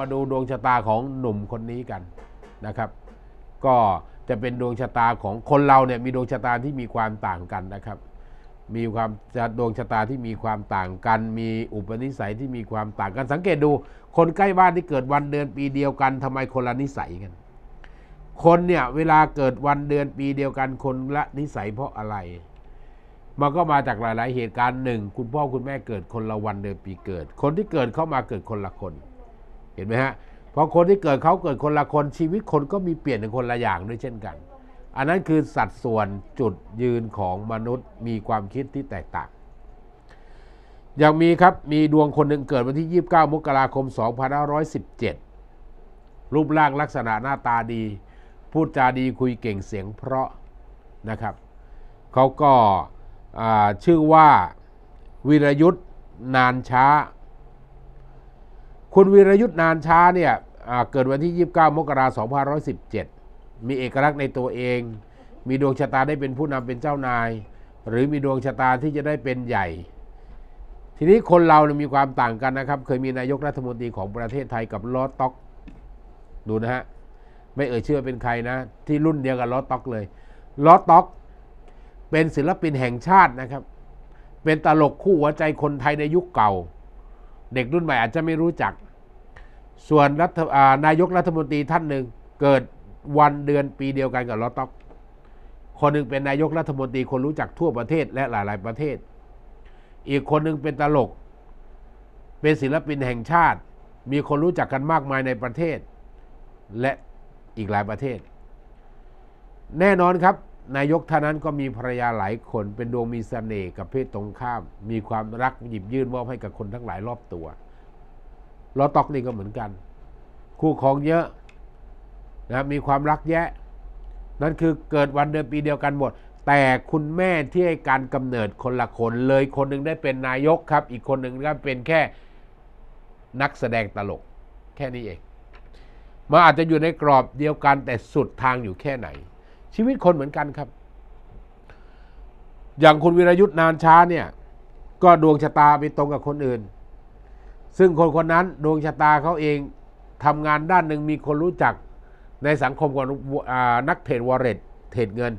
มาดูดวงชะตาของหนุ่มคนนี้กันนะครับ ก็จะเป็นดวงชะตาของคนเราเนี่ยมีดวงชะตาที่มีความต่างกันนะครับ มีความดวงชะตาที่มีความต่างกัน มีอุปนิสัยที่มีความต่างกัน สังเกตดูคนใกล้บ้านที่เกิดวันเดือนปีเดียวกัน ทำไมคนละนิสัยกัน คนเนี่ยเวลาเกิดวันเดือนปีเดียวกันคนละนิสัยเพราะอะไร มันก็มาจากหลาย ๆ เหตุการณ์หนึ่ง คุณพ่อคุณแม่เกิดคนละวันเดือนปีเกิด คนที่เกิดเข้ามาเกิดคนละคนเห็นไหมฮะพอคนที่เกิดเขาเกิดคนละคนชีวิตคนก็มีเปลี่ยนเป็นคนละอย่างด้วยเช่นกัน อันนั้นคือสัดส่วนจุดยืนของมนุษย์มีความคิดที่แตกต่าง ยังมีครับ มีดวงคนหนึ่งเกิดวันที่ 29มกราคม 2517 รูปร่างลักษณะหน้าตาดี พูดจาดีคุยเก่งเสียงเพราะนะครับเขาก็ชื่อว่าวิรยุทธ์นานช้าคุณวีรยุทธ์นานช้าเนี่ยเกิดวันที่ 29 มกราคม2517 มีเอกลักษณ์ในตัวเอง มีดวงชะตาได้เป็นผู้นำเป็นเจ้านาย หรือมีดวงชะตาที่จะได้เป็นใหญ่ ทีนี้คนเรามีความต่างกันนะครับ เคยมีนายกรัฐมนตรีของประเทศไทยกับล้อต็อกดูนะฮะ ไม่เอ่ยเชื่อเป็นใครนะ ที่รุ่นเดียวกับล้อต็อกเลยล้อต็อกเป็นศิลปินแห่งชาตินะครับ เป็นตลกคู่หัวใจคนไทยในยุคเก่าเด็กรุ่นใหม่อาจจะไม่รู้จัก ส่วนรัฐนายกรัฐมนตรีท่านหนึ่งเกิดวันเดือนปีเดียวกันกับลอตต็อก คนหนึ่งเป็นนายกรัฐมนตรี คนรู้จักทั่วประเทศและหลายๆประเทศ อีกคนหนึ่งเป็นตลก เป็นศิลปินแห่งชาติ มีคนรู้จักกันมากมายในประเทศ และอีกหลายประเทศ แน่นอนครับนายกท่านั้นก็มีภรรยาหลายคน เป็นดวงมีสเสน่ห์กับเพศตรงข้ามมีความรักหยิบยื่นมอบให้กับคนทั้งหลายรอบตัวลอตอกนี่ก็เหมือนกัน คู่ของเยอะนะมีความรักแยะ นั่นคือเกิดวันเดือนปีเดียวกันหมด แต่คุณแม่ที่ให้การกำเนิดคนละคนเลยคนนึงได้เป็นนายกครับ อีกคนหนึ่งก็เป็นแค่นักแสดงตลกแค่นี้เองมาอาจจะอยู่ในกรอบเดียวกันแต่สุดทางอยู่แค่ไหนชีวิตคนเหมือนกันครับ อย่างคุณวิรยุทธ์นานช้าเนี่ย ก็ดวงชะตาไปตรงกับคนอื่น ซึ่งคนคนนั้นดวงชะตาเขาเองทำงานด้านหนึ่งมีคนรู้จักในสังคมของนักเทรดวอร์เรตเทรดเงิน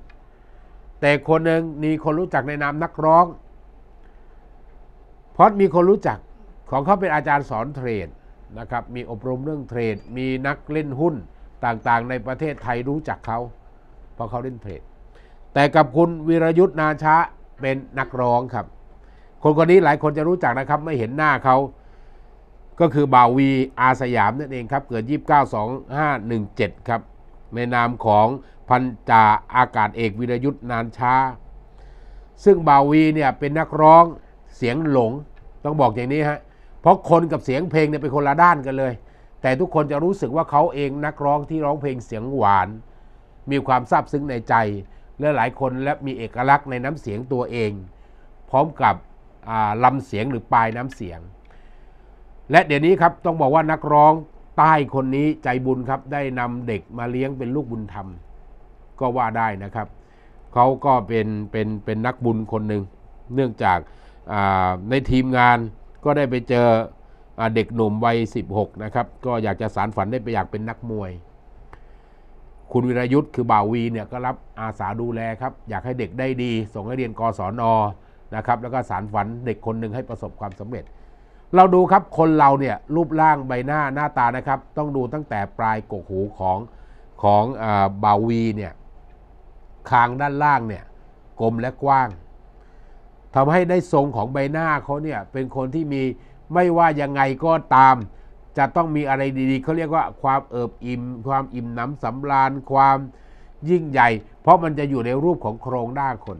แต่คนหนึ่งมีคนรู้จักในนามนักร้อง เพราะมีคนรู้จักของเขาเป็นอาจารย์สอนเทรดนะครับ มีอบรมเรื่องเทรด มีนักเล่นหุ้นต่างๆ ในประเทศไทยรู้จักเขาราะเขาเล่นเพลงแต่กับคุณวิรยุทธ์นาชะเป็นนักร้องครับ คนคนนี้หลายคนจะรู้จักนะครับไม่เห็นหน้าเขาก็คือบ่าววีอาสยามนั่นเองครับเกิด 292517ครับในนามของพันจ่าอากาศเอกวิรยุทธ์นานช้าซึ่งบ่าววีเนี่ยเป็นนักร้องเสียงหลง ต้องบอกอย่างนี้ฮะเพราะคนกับเสียงเพลงเนี่ยเป็นคนละด้านกันเลย แต่ทุกคนจะรู้สึกว่าเขาเองนักร้องที่ร้องเพลงเสียงหวานมีความซาบซึ้งในใจและหลายคนและมีเอกลักษณ์ในน้ำเสียงตัวเอง พร้อมกับลำเสียงหรือปลายน้ำเสียง และเดี๋ยวนี้ครับต้องบอกว่านักร้องใต้คนนี้ใจบุญครับได้นำเด็กมาเลี้ยงเป็นลูกบุญธรรม ก็ว่าได้นะครับเขาก็เป็นเป็นเป็นนักบุญคนหนึ่งเนื่องจากในทีมงาน ก็ได้ไปเจอเด็กหนุ่มวัย16นะครับก็อยากจะสารฝันได้ไปอยากเป็นนักมวยคุณวิรยุทธ์คือบ่าววีเนี่ยก็รับอาสาดูแลครับ อยากให้เด็กได้ดี ส่งให้เรียนกศนนะครับแล้วก็สารฝันเด็กคนหนึ่งให้ประสบความสำเร็จ เราดูครับคนเราเนี่ยรูปร่างใบหน้าหน้าตานะครับ ต้องดูตั้งแต่ปลายกกหูของของบ่าววีเนี่ยคางด้านล่างเนี่ยกลมและกว้าง ทำให้ได้ทรงของใบหน้าเขาเนี่ยเป็นคนที่มีไม่ว่ายังไงก็ตามจะต้องมีอะไรดีๆ เขาเรียกว่าความเอิบอิ่ม ความอิ่มหนำสำราญความยิ่งใหญ่ เพราะมันจะอยู่ในรูปของโครงหน้าคน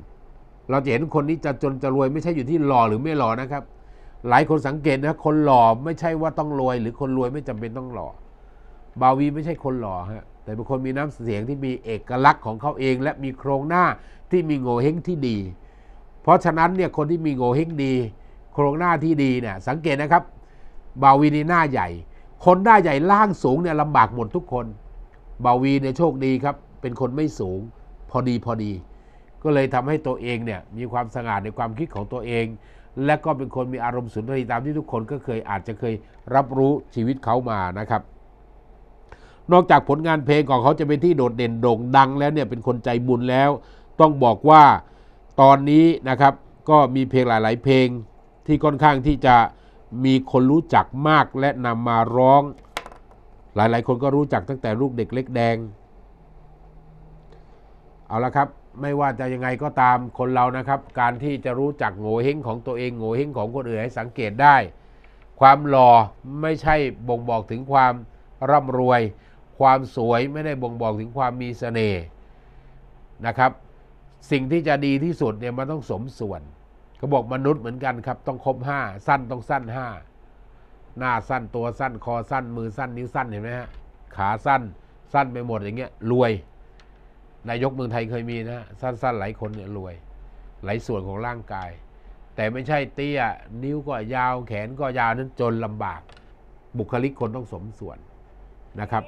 เราจะเห็นคนนี้จะจนจะรวยไม่ใช่อยู่ที่หล่อหรือไม่หล่อนะครับ หลายคนสังเกตนะคนหล่อไม่ใช่ว่าต้องรวย หรือคนรวยไม่จำเป็นต้องหล่อบาวีไม่ใช่คนหล่อฮะแต่เป็นคนมีน้ำเสียงที่มีเอกลักษณ์ของเขาเอง และมีโครงหน้าที่มีโง่เฮงที่ดี เพราะฉะนั้นเนี่ยคนที่มีโง่เฮงดี โครงหน้าที่ดีเนี่ยสังเกตนะครับบาวีนี่หน้าใหญ่ คนหน้าใหญ่ล่างสูงเนี่ยลำบากหมดทุกคน บาวีเนี่ยโชคดีครับ เป็นคนไม่สูงพอดีพอดี ก็เลยทำให้ตัวเองเนี่ยมีความสง่าในความคิดของตัวเอง และก็เป็นคนมีอารมณ์สุนทรีตามที่ทุกคนก็เคยอาจจะเคยรับรู้ชีวิตเขามานะครับ นอกจากผลงานเพลงของเขาจะเป็นที่โดดเด่นโด่งดัง แล้วเนี่ยเป็นคนใจบุญแล้ว ต้องบอกว่าตอนนี้นะครับก็มีเพลงหลาย ๆ เพลงที่ค่อนข้างที่จะมีคนรู้จักมากและนำมาร้อง หลายๆ คนก็รู้จักตั้งแต่ลูกเด็กเล็กแดง เอาละครับ ไม่ว่าจะยังไงก็ตามคนเรานะครับ การที่จะรู้จักโง่เฮงของตัวเองโง่เฮงของคนอื่นให้สังเกตได้ ความหล่อไม่ใช่บ่งบอกถึงความร่ำรวย ความสวยไม่ได้บ่งบอกถึงความมีเสน่ห์นะครับ สิ่งที่จะดีที่สุดเนี่ยมันต้องสมส่วนเขาบอกมนุษย์เหมือนกันครับต้องครบห้าสั้นต้องสั้นห้าหน้าสั้นตัวสั้นคอสั้นมือสั้นนิ้วสั้นเห็นไหมฮะขาสั้นสั้นไปหมดอย่างเงี้ยรวยนายกเมืองไทยเคยมีนะ สั้นๆหลายคนเนี่ยรวย หลายส่วนของร่างกาย แต่ไม่ใช่เตี้ย นิ้วก็ยาว แขนก็ยาวนั้นจนลำบากบุคลิกคนต้องสมส่วนนะครับ